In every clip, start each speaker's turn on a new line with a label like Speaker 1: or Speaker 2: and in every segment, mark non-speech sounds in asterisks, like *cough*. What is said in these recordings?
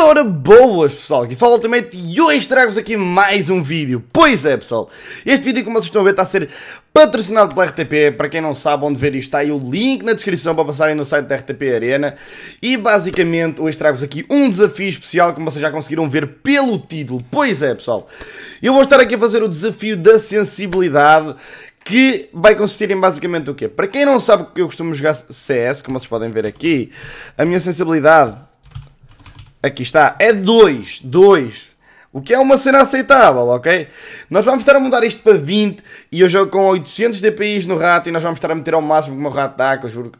Speaker 1: ora boas pessoal, aqui fala Ultimate e hoje trago-vos aqui mais um vídeo. Pois é pessoal, este vídeo como vocês estão a ver está a ser patrocinado pela RTP. Para quem não sabe onde ver isto está aí o link na descrição para passarem no site da RTP Arena. E basicamente hoje trago-vos aqui um desafio especial como vocês já conseguiram ver pelo título. Pois é pessoal, eu vou estar aqui a fazer o desafio da sensibilidade que vai consistir em basicamente o quê? Para quem não sabe que eu costumo jogar CS, como vocês podem ver aqui, a minha sensibilidade Aqui está, é 2, 2. O que é uma cena aceitável, ok? Nós vamos estar a mudar isto para 20 e eu jogo com 800 DPIs no rato e nós vamos estar a meter ao máximo que o meu rato dá, que eu juro,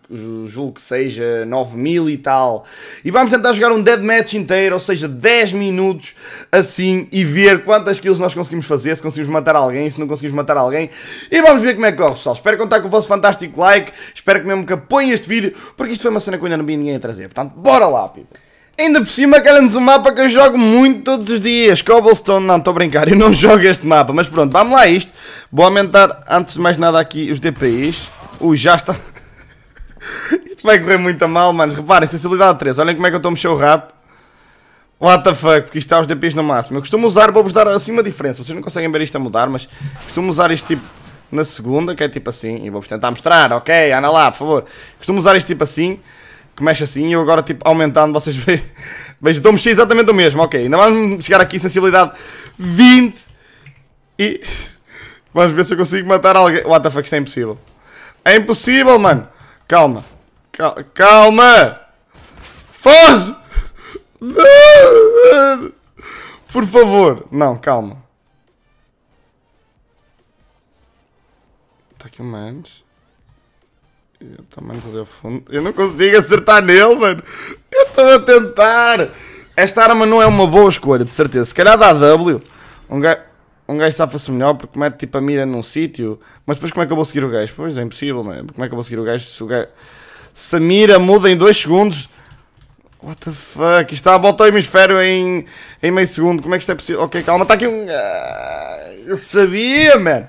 Speaker 1: julgo que seja 9000 e tal. E vamos tentar jogar um dead match inteiro, ou seja, 10 minutos assim e ver quantas kills nós conseguimos fazer, se conseguimos matar alguém, se não conseguimos matar alguém. E vamos ver como é que corre, pessoal. Espero contar com o vosso fantástico like, espero que mesmo que apoiem este vídeo, porque isto foi uma cena que eu ainda não vi ninguém a trazer. Portanto, bora lá, people! Ainda por cima, querem-nos um mapa que eu jogo muito todos os dias. Cobblestone, não, estou a brincar, eu não *laughs* jogo este mapa. Mas pronto, vamos lá a isto. Vou aumentar, antes de mais nada, aqui os DPIs. Ui, já está... *laughs* isto vai correr muito a mal, mano. Reparem, sensibilidade 3. Olhem como é que eu estou a mexer o rato. What the fuck, porque isto está aos DPIs no máximo. Eu costumo usar, vou-vos dar assim uma diferença. Vocês não conseguem ver isto a mudar, mas costumo usar este tipo na segunda, que é tipo assim. E vou-vos tentar mostrar, ok? Ana lá, por favor. Costumo usar este tipo assim que mexe assim, eu agora tipo aumentando, vocês *laughs* veem. Vejo, estou a mexer exatamente o mesmo, ok. Ainda vamos chegar aqui, sensibilidade 20 e. Vamos ver se eu consigo matar alguém. What the fuck, isto é impossível. É impossível, mano. Calma. Calma. Calma. Foge! *laughs* Por favor. Não, calma. Está aqui um manch. Eu também não fundo. Eu não consigo acertar nele, mano. Eu estou a tentar. Esta arma não é uma boa escolha, de certeza. Se calhar dá W. Um gajo, um gajo safa-se melhor porque mete tipo a mira num sítio. Mas depois como é que eu vou seguir o gajo? Pois é impossível, mano. Como é que eu vou seguir o gajo se o gajo. Se a mira muda em 2 segundos. What the fuck? Isto está a volta ao hemisfério em, em meio segundo. Como é que isto é possível? Ok, calma, está aqui um. Eu sabia, mano.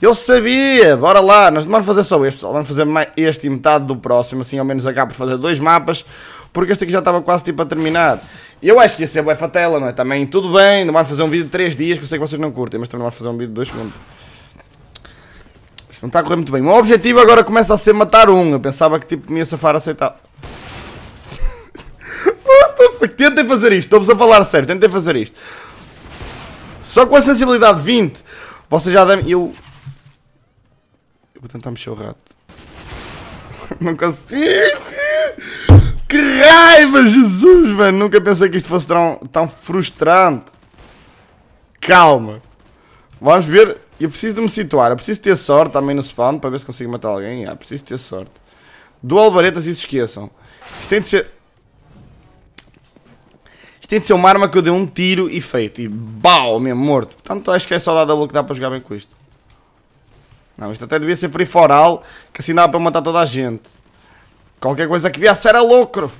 Speaker 1: Eu sabia! Bora lá! Nós vamos fazer só este, pessoal. Vamos fazer este e metade do próximo, assim ao menos acaba por fazer dois mapas, porque este aqui já estava quase tipo a terminar. Eu acho que ia ser bué fatela, não é? Também tudo bem, não vamos fazer um vídeo de 3 dias, que eu sei que vocês não curtem, mas também vamos fazer um vídeo de 2 segundos. Isto não está a correr muito bem. O meu objetivo agora começa a ser matar um. Eu pensava que tipo me ia safar aceitar. *laughs* Tentem fazer isto, estou-vos a falar sério, tentem fazer isto. Só com a sensibilidade 20, vocês já devem... Eu eu vou tentar mexer o rato. *laughs* Não consigo! Que raiva, Jesus, mano! Nunca pensei que isto fosse tão, tão frustrante. Calma. Vamos ver. Eu preciso de me situar. Eu preciso ter sorte também no spawn para ver se consigo matar alguém. Ah, preciso ter sorte. Do albareta, se esqueçam. Isto tem de ser... Isto tem de ser uma arma que eu dei um tiro e feito. E BAU! Mesmo morto. Portanto, acho que é só dar double que dá para jogar bem com isto. Não, isto até devia ser free for all, que assim dava para matar toda a gente. Qualquer coisa que viesse era lucro.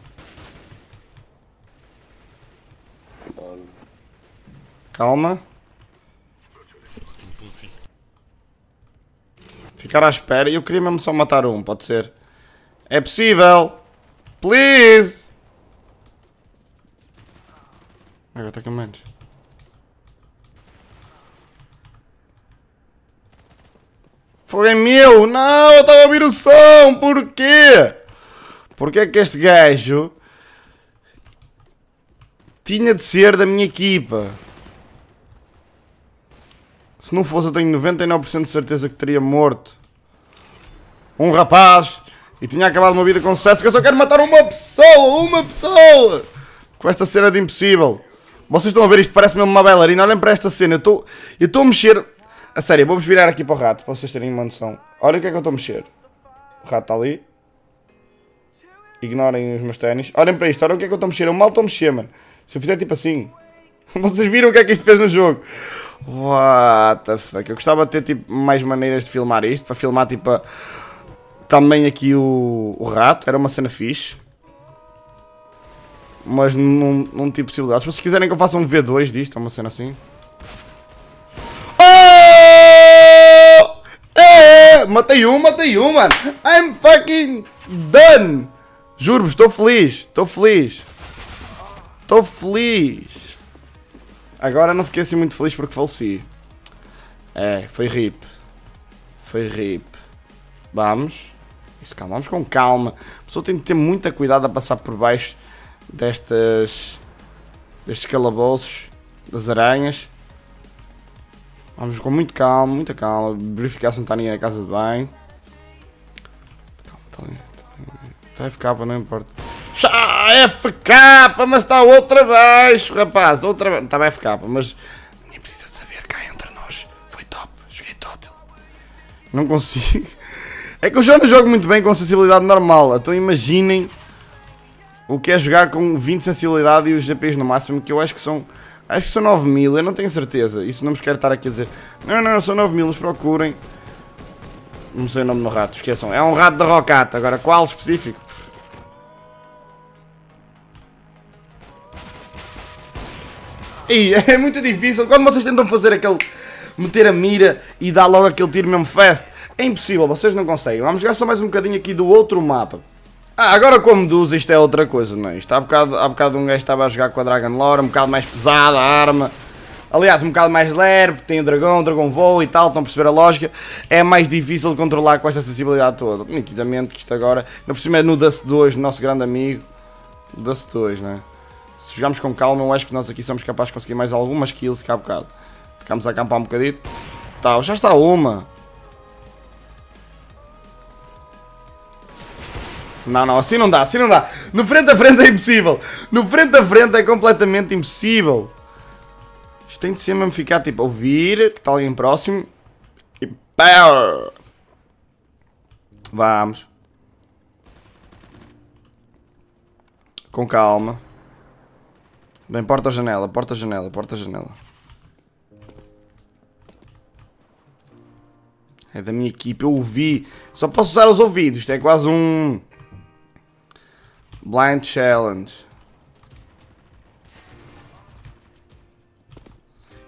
Speaker 1: Calma. Ficar à espera. Eu queria mesmo só matar um, pode ser. É possível. Please. Agora está com menos. Falei, meu, não, eu estava a ouvir o som, porquê? Porquê é que este gajo tinha de ser da minha equipa? Se não fosse, eu tenho 99% de certeza que teria morto um rapaz e tinha acabado uma vida com sucesso, porque eu só quero matar uma pessoa, uma pessoa! Com esta cena de impossível. Vocês estão a ver isto, parece mesmo uma bailarina. Olhem para esta cena, eu estou a mexer a sério, vou-vos virar aqui para o rato, para vocês terem uma noção. Olha o que é que eu estou a mexer. O rato está ali. Ignorem os meus ténis. Olhem para isto, olha o que é que eu estou a mexer. Eu mal estou a mexer, mano. Se eu fizer tipo assim... *laughs* Vocês viram o que é que isto fez no jogo? What the fuck? Eu gostava de ter tipo, mais maneiras de filmar isto. Para filmar tipo a... também aqui o... o rato. Era uma cena fixe. Mas não, não tive possibilidades. Se se quiserem que eu faça um V2 disto, é uma cena assim. matei um, matei um, mano. I'm fucking done. Juro-vos, estou feliz, estou feliz. Estou feliz. Agora não fiquei assim muito feliz porque faleci. É, foi rip. Foi rip. Vamos. Isso, calma, vamos com calma. A pessoa tem que ter muita cuidado a passar por baixo destas... destes calabouços, das aranhas. Vamos com muito calma, muita calma, verificar se não está ninguém na casa de bem. Calma, está FK, não importa. Já FK, mas está outra vez, rapaz, outra vez. Estava FK, mas nem precisa de saber, cá entre nós. Foi top, joguei total. Não consigo. É que eu já não jogo muito bem com sensibilidade normal, então imaginem o que é jogar com 20 sensibilidade e os GPs no máximo, que eu acho que são Acho que são 9 mil, eu não tenho certeza. Isso não vos quero estar aqui a dizer. Não, não, são 9 mil, procurem. Não sei o nome do rato, esqueçam. É um rato da rocata. Agora, qual específico? E *laughs* é muito difícil. Quando vocês tentam fazer aquele... Meter a mira e dar logo aquele tiro mesmo fast. É impossível, vocês não conseguem. Vamos jogar só mais um bocadinho aqui do outro mapa. Ah, agora como conduz isto é outra coisa, não é? Isto há bocado, há bocado um gajo estava a jogar com a Dragon Lore, um bocado mais pesada a arma. Aliás, um bocado mais lerp, tem o dragão, o dragão voa e tal, estão a perceber a lógica. É mais difícil de controlar com esta sensibilidade toda. Nitidamente que isto agora, na por cima é no Dust 2, nosso grande amigo. Dust 2, não é? Se jogarmos com calma, eu acho que nós aqui somos capazes de conseguir mais algumas kills que há bocado. Ficamos a acampar um bocadito. Tal, tá, já está uma. Não, não, assim não dá, assim não dá. No frente a frente é impossível. No frente a frente é completamente impossível. Isto tem de ser mesmo ficar tipo ouvir que está alguém próximo e power. Vamos. Com calma. Bem, porta-janela, porta-janela, porta-janela. É da minha equipe, eu ouvi. Só posso usar os ouvidos, isto é quase um. Blind Challenge.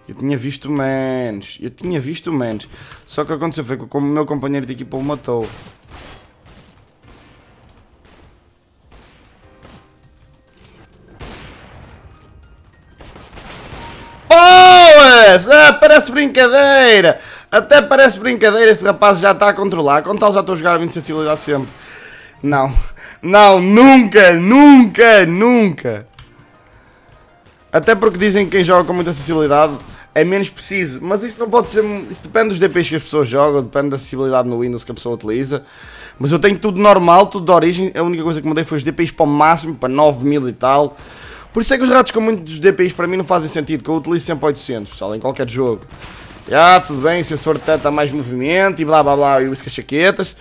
Speaker 1: Eu tinha visto menos. Eu tinha visto menos. Só que aconteceu foi que o meu companheiro de equipa o matou. Boas! Ah, parece brincadeira! Até parece brincadeira, este rapaz já está a controlar. Com tal já estou a jogar a 20 sensibilidade sempre. Não. Não, nunca, nunca, nunca. Até porque dizem que quem joga com muita acessibilidade é menos preciso. Mas isto não pode ser. Isso depende dos DPs que as pessoas jogam, depende da acessibilidade no Windows que a pessoa utiliza. Mas eu tenho tudo normal, tudo de origem. A única coisa que mudei foi os DPIs para o máximo, para 9000 e tal. Por isso é que os ratos com muitos DPIs para mim não fazem sentido, que eu utilizo sempre 800, pessoal, em qualquer jogo. Ah, tudo bem, o sensor detecta mais movimento e blá blá blá, e as chaquetas.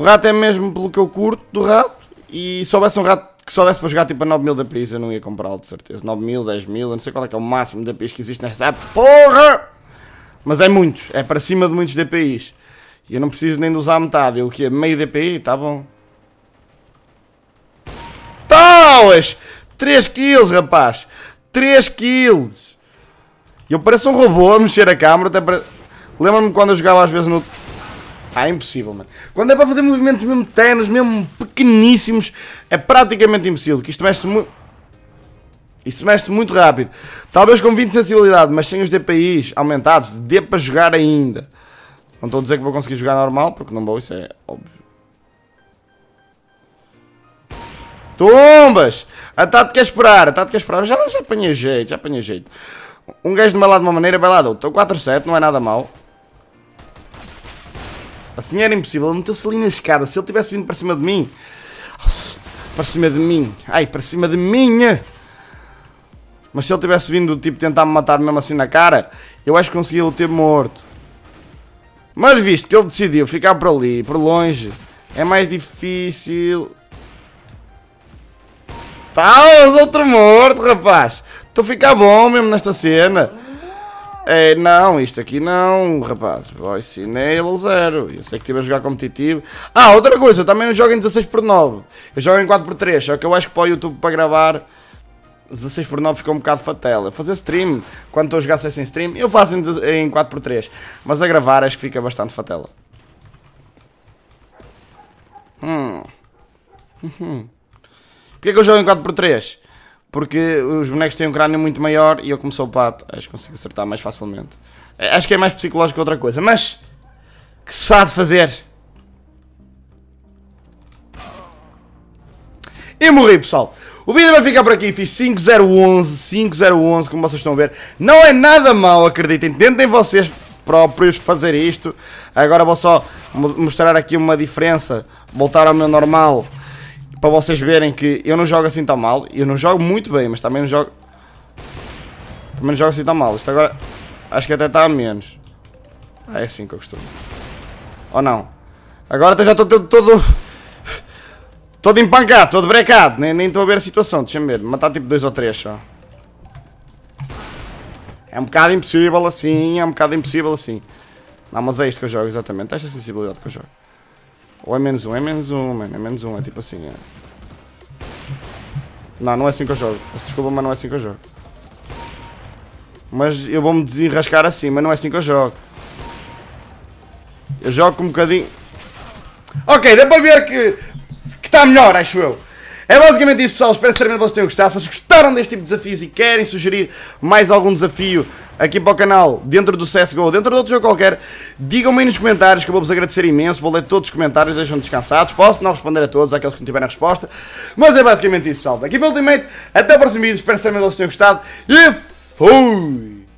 Speaker 1: O rato é mesmo pelo que eu curto do rato. E se houvesse um rato que só desse para jogar tipo a 9 mil DPIs, eu não ia comprá-lo de certeza. 9 mil, 10 mil, eu não sei qual é que é o máximo de DPIs que existe nesta porra! Mas é muitos, é para cima de muitos DPIs. E eu não preciso nem de usar metade, eu que meio DPI, tá bom. Tauas! 3 kills, rapaz! 3 kills! Eu pareço um robô a mexer a câmera, até para... Lembro-me quando eu jogava às vezes no ah, é impossível, mano. Quando é para fazer movimentos mesmo ténus, mesmo pequeníssimos, é praticamente impossível, que isto mexe muito... Isto mexe muito rápido. Talvez com 20 de sensibilidade, mas sem os DPIs aumentados, dê para jogar ainda. Não estou a dizer que vou conseguir jogar normal, porque não vou, isso é óbvio. Tumbas! A Tato quer esperar, a Tato quer esperar. Já, já apanhei jeito, já apanhei jeito. Um gajo de uma de uma maneira, vai lá do outro. 4-7, não é nada mal. Assim era impossível. Ele meteu-se ali na escada. Se ele tivesse vindo para cima de mim. Para cima de mim. Ai, para cima de mim. Mas se ele tivesse vindo, tipo, tentar me matar mesmo assim na cara, eu acho que conseguia o ter morto. Mas visto que ele decidiu ficar por ali, por longe, é mais difícil. Tá, outro morto, rapaz. Estou a ficar bom mesmo nesta cena. É, não, isto aqui não, rapaz. Voice Enable zero. Eu sei que estive a jogar competitivo. Ah, outra coisa, eu também não jogo em 16x9. Eu jogo em 4x3, só que eu acho que para o YouTube para gravar 16x9 ficou um bocado fatela. Fazer stream, quando estou a jogar sem stream, eu faço em 4x3. Mas a gravar acho que fica bastante fatela. Hum. *laughs* Porquê que eu jogo em 4x3? porque os bonecos têm um crânio muito maior e eu como sou pato, acho que consigo acertar mais facilmente. Acho que é mais psicológico que outra coisa, mas que se há de fazer? E morri, pessoal. O vídeo vai ficar por aqui, fiz 5011, 5011, como vocês estão a ver. Não é nada mal, acreditem, tentem vocês próprios fazer isto. Agora vou só mostrar aqui uma diferença, voltar ao meu normal para vocês verem que eu não jogo assim tão mal. Eu não jogo muito bem, mas também não jogo... Também não jogo assim tão mal. Isto agora acho que até está a menos. Ah, é assim que eu costumo. Ou não? Agora até já estou todo... todo... Todo empancado, todo brecado, nem estou a ver a situação, deixa-me ver, matar tá tipo dois ou três só. É um bocado impossível assim, é um bocado impossível assim. Não, mas é isto que eu jogo, exatamente, esta é sensibilidade que eu jogo. Ou é menos um? É menos um, mano. É menos um, é tipo assim. É. Não, não é assim que eu jogo. Desculpa, mas não é assim que eu jogo. Mas eu vou-me desenrascar assim, mas não é assim que eu jogo. Eu jogo com um bocadinho... Ok, dá para ver que... Que está melhor, acho eu. É basicamente isso, pessoal. Espero sinceramente que vocês tenham gostado. Se vocês gostaram deste tipo de desafios e querem sugerir mais algum desafio aqui para o canal, dentro do CSGO, dentro de outro jogo qualquer, digam-me aí nos comentários que eu vou-vos agradecer imenso. Vou ler todos os comentários, deixam descansados. Posso não responder a todos, àqueles que não tiverem a resposta. Mas é basicamente isso, pessoal. Aqui foi o Ultimate. Até o próximo vídeo. Espero sinceramente que vocês tenham gostado. E fui!